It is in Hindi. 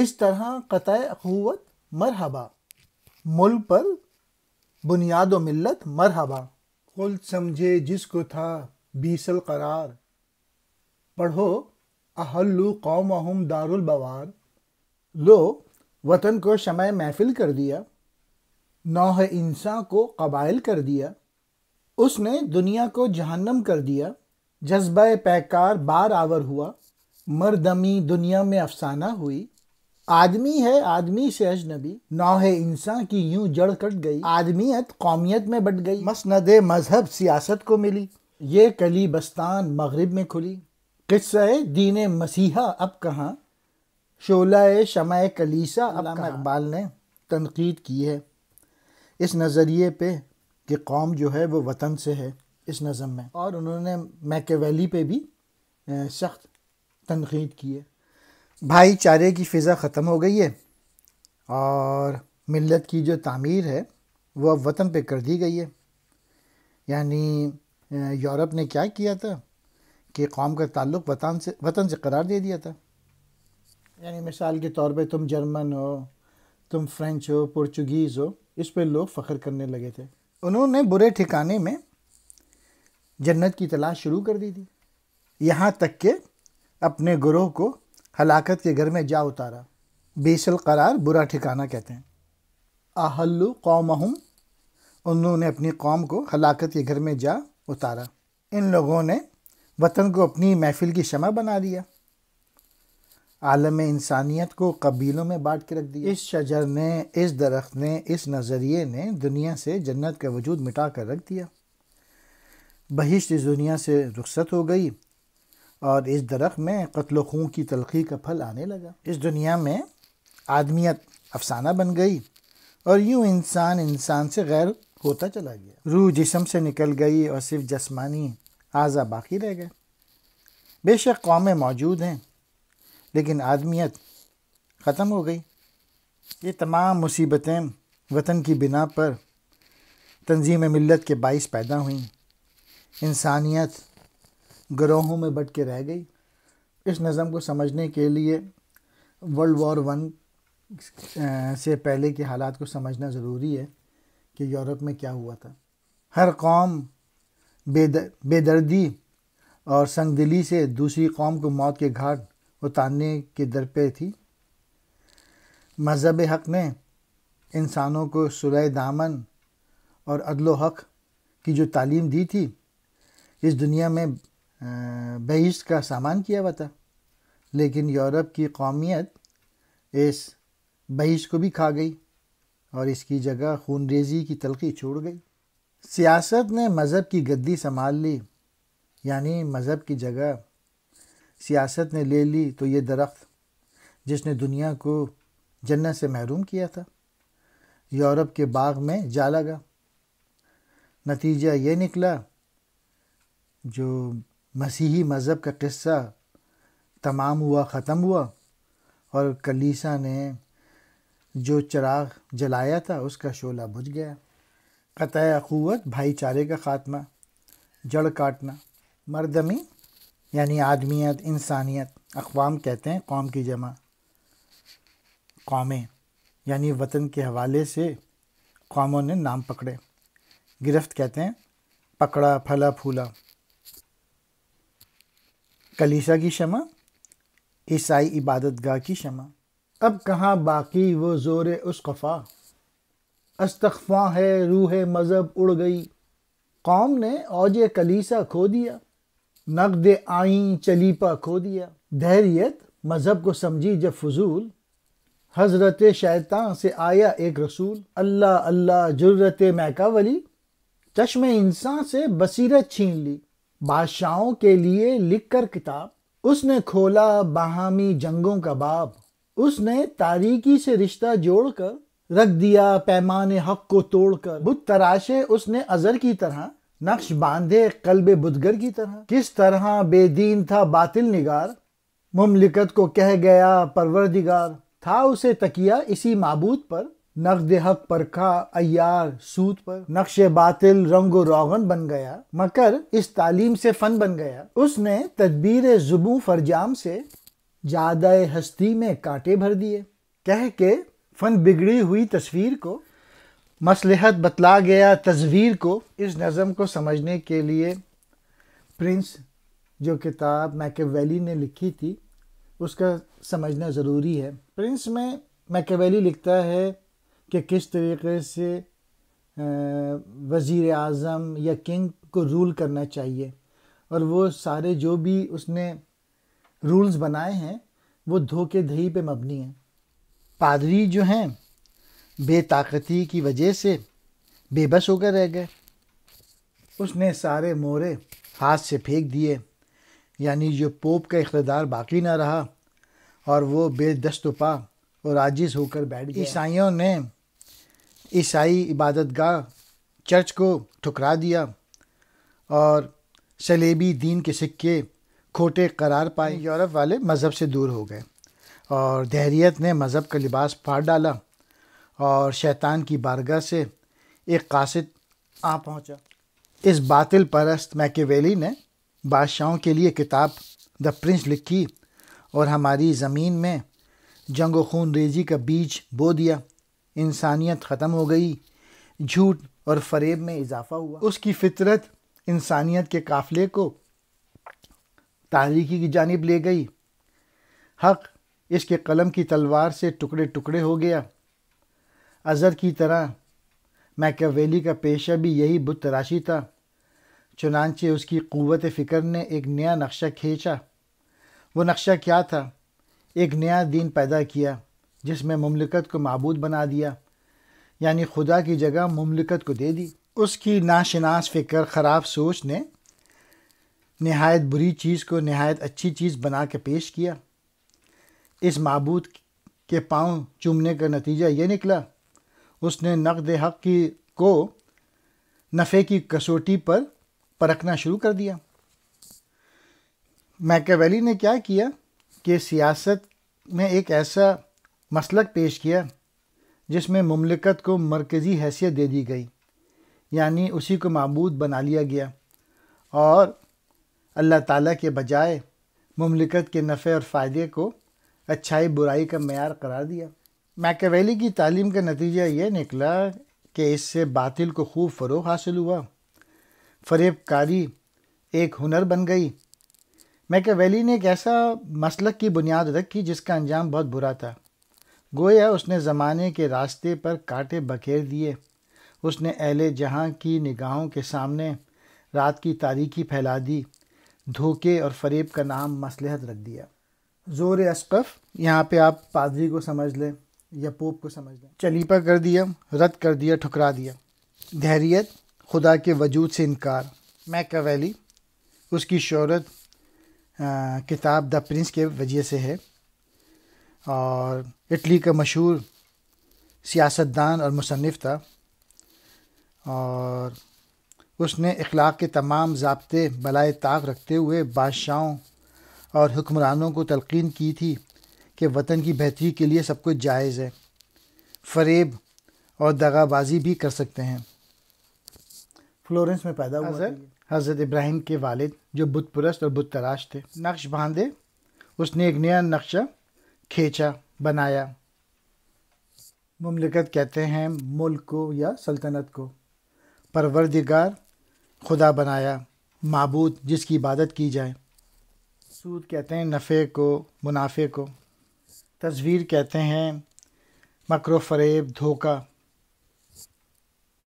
इस तरह क़त अखवत मरहबा मुल पर बुनियाद मिलत मरहबा कुल समझे जिसको था बीसल करार पढ़ो अहल्लू कौम दारुल बवार लो वतन को शमय महफिल कर दिया नौह इंसा को कबाइल कर दिया उसने दुनिया को जहन्नम कर दिया जज्बा पैकार बार आवर हुआ मरदमी दुनिया में अफसाना हुई आदमी है आदमी से अजनबी नौ है इंसान की यूं जड़ कट गई आदमियत तो कौमियत में बट गई मसनद मजहब सियासत को मिली ये कली बस्तान मगरब में खुली किस्सा दीन मसीहा अब कहाँ शोला शम कलीसा अब इकबाल ने तनकीद की है इस नज़रिए पे कि कौम जो है वो वतन से है इस नज़म में और उन्होंने मैके वैली पे भी सख्त तनकीद की है भाईचारे की फ़िज़ा ख़त्म हो गई है और मिलत की जो तामीर है वो अब वतन पे कर दी गई है यानी यूरोप ने क्या किया था कि कौम का ताल्लुक़ वतन से वतन से करार दे दिया था यानी मिसाल के तौर पे तुम जर्मन हो तुम फ्रेंच हो पुर्तगीज़ हो इस पे लोग फ़ख्र करने लगे थे उन्होंने बुरे ठिकाने में जन्नत की तलाश शुरू कर दी थी यहाँ तक के अपने ग्रोह को हलाकत के घर में जा उतारा बेसल करार बुरा ठिकाना कहते हैं आहल्लु कौम उन्होंने अपनी कौम को हलाकत के घर में जा उतारा इन लोगों ने वतन को अपनी महफिल की शमा बना दिया आलम इंसानियत को कबीलों में बांट के रख दिया इस शजर ने इस दरख्त ने इस नज़रिए ने दुनिया से जन्नत का वजूद मिटा कर रख दिया बहिश्त इस दुनिया से रुख्सत हो गई और इस दरख्त में कत्ल खूँ की तलखी का फल आने लगा इस दुनिया में आदमियत अफसाना बन गई और यूँ इंसान इंसान से गैर होता चला गया रूह जिसम से निकल गई और सिर्फ जस्मानी आज़ा बाकी रह गए बेशक कौमें मौजूद हैं लेकिन आदमियत ख़त्म हो गई ये तमाम मुसीबतें वतन की बिना पर तंजीम मिलत के बाइस पैदा हुई इंसानियत ग्रोहों में बट के रह गई इस नज़म को समझने के लिए वर्ल्ड वॉर वन से पहले के हालात को समझना ज़रूरी है कि यूरोप में क्या हुआ था हर कौम बेदर, बेदर्दी और संगदिली से दूसरी कौम को मौत के घाट उतारने के दर पे थी मज़हब हक ने इंसानों को सुलह दामन और अदलो हक की जो तालीम दी थी इस दुनिया में बहिश्त का सामान किया हुआ था लेकिन यूरोप की कौमियत इस बहिश्त को भी खा गई और इसकी जगह खून रेजी की तलखी छोड़ गई सियासत ने मज़हब की गद्दी संभाल ली यानी मज़हब की जगह सियासत ने ले ली तो ये दरख्त जिसने दुनिया को जन्नत से महरूम किया था यूरोप के बाग में जा लगा नतीजा ये निकला जो मसीही मज़हब का किस्सा तमाम हुआ ख़त्म हुआ और कलीसा ने जो चराग जलाया था उसका शोला बुझ गया क़त अखूत भाईचारे का ख़ात्मा जड़ काटना मरदमी यानी आदमियत इंसानियत अकवाम कहते हैं कौम की जमा कौमें यानी वतन के हवाले से कौमों ने नाम पकड़े गिरफ्त कहते हैं पकड़ा फला फूला कलीसा की शमा ईसाई इबादत गाह की शमा अब कहाँ बाकी वो ज़ोर उसकफ़ा अस्तफ़ा है रूह मज़हब उड़ गई कौम ने औज कलीसा खो दिया नकद आई चलीपा खो दिया धैर्यत मज़हब को समझी जब फजूल हज़रत शैतान से आया एक रसूल अल्लाह अल्लाह जुर्रत मैकावली चश्म इंसान से बसीरत छीन ली बादशाहों के लिए लिखकर किताब उसने खोला बाहमी जंगों का बाब उसने तारीकी से रिश्ता जोड़कर रख दिया पैमाने हक को तोड़कर बुत तराशे उसने अजर की तरह नक्श बांधे कल्ब बुदगर की तरह किस तरह बेदीन था बातिल निगार मुमलिकत को कह गया परवरदिगार था उसे तकिया इसी मबूद पर नकद हक परखा अयार सूत पर नक्श बातिल रंग रोगन बन गया मकर इस तालीम से फन बन गया उसने तदबीर जुबू फरजाम से जादा हस्ती में कांटे भर दिए कह के फन बिगड़ी हुई तस्वीर को मसलहत बतला गया तस्वीर को इस नज़म को समझने के लिए प्रिंस जो किताब मैकेवेली ने लिखी थी उसका समझना ज़रूरी है प्रिंस में मैकेवेली लिखता है कि किस तरीके से वज़ी अजम या किंग को रूल करना चाहिए और वो सारे जो भी उसने रूल्स बनाए हैं वो धोखे दही पे मबनी हैं पादरी जो हैं बेताकती की वजह से बेबस होकर रह गए उसने सारे मोरे हाथ से फेंक दिए यानी जो पोप का इकदार बाकी ना रहा और वो बेदस्तपा और आजिज़ होकर बैठ गए ईसाइयों ने ईसाई इबादत गाह चर्च को ठुकरा दिया और सलेबी दीन के सिक्के खोटे करार पाए यूरोप वाले मज़हब से दूर हो गए और दहरीत ने मज़हब का लिबास फाड़ डाला और शैतान की बारगाह से एक कासिद आ पहुंचा। इस बातिल परस्त मैकेवेली ने बादशाहों के लिए किताब द प्रिंस लिखी और हमारी ज़मीन में जंग खून रेजी का बीज बो दिया इंसानियत ख़त्म हो गई झूठ और फरेब में इजाफा हुआ उसकी फितरत इंसानियत के काफले को तारीख़ी की जानब ले गई हक इसके कलम की तलवार से टुकड़े टुकड़े हो गया अज़र की तरह मैकवेली का पेशा भी यही बुत तराशी था चुनानचे उसकी क़वत फ़िक्र ने एक नया नक्शा खींचा वो नक्शा क्या था एक नया दिन पैदा किया जिसमें ममलिकत को मबूद बना दिया यानी खुदा की जगह ममलिकत को दे दी उसकी नाशनास फ़िक्र ख़राब सोच ने नहायत बुरी चीज़ को नहायत अच्छी चीज़ बना के पेश किया इस मबूद के पाँव चूमने का नतीजा ये निकला उसने नकद हक़ की को नफ़े की कसौटी पर परखना शुरू कर दिया मैकेवेली ने क्या किया कि सियासत में एक ऐसा मसलक पेश किया जिसमें ममलिकत को मरकज़ी हैसियत दे दी गई यानी उसी को मबूद बना लिया गया और अल्लाह ताला के बजाय ममलिकत के नफ़े और फ़ायदे को अच्छाई बुराई का मैार करार दिया मैकेवेली की तालीम का नतीजा ये निकला कि इससे बातिल को खूब फ़रोग हासिल हुआ फरेबकारी एक हुनर बन गई मैकेवेली ने एक ऐसा मसलक की बुनियाद रखी जिसका अंजाम बहुत बुरा था गोया उसने ज़माने के रास्ते पर कांटे बखेर दिए उसने अहले जहाँ की निगाहों के सामने रात की तारीखी फैला दी धोखे और फरेब का नाम मसलहत रख दिया ज़ोर असकफ़ यहाँ पे आप पादरी को समझ लें या पोप को समझ लें चलीपा कर दिया रद्द कर दिया ठुकरा दिया धैरियत खुदा के वजूद से इनकार मैकावेली उसकी शहरत किताब द प्रिंस के वजह से है और इटली का मशहूर सियासतदान और मुसनफ़ था और उसने इखलाक के तमाम जबते बलाए ताक रखते हुए बादशाहों और हुक्मरानों को तलकिन की थी कि वतन की बेहतरी के लिए सब कुछ जायज़ है फरेब और दगाबाजी भी कर सकते हैं फ्लोरेंस में पैदा हुआ हज़रत इब्राहिम के वालिद जो बुत और बुत तराश थे नक्श बांधे उसने एक नया नक्शा खींचा बनाया ममलिकत कहते हैं मुल्क को या सल्तनत को परवरदिगार खुदा बनाया मबूद जिसकी इबादत की जाए सूद कहते हैं नफ़े को मुनाफे को तस्वीर कहते हैं मकर फरेब धोखा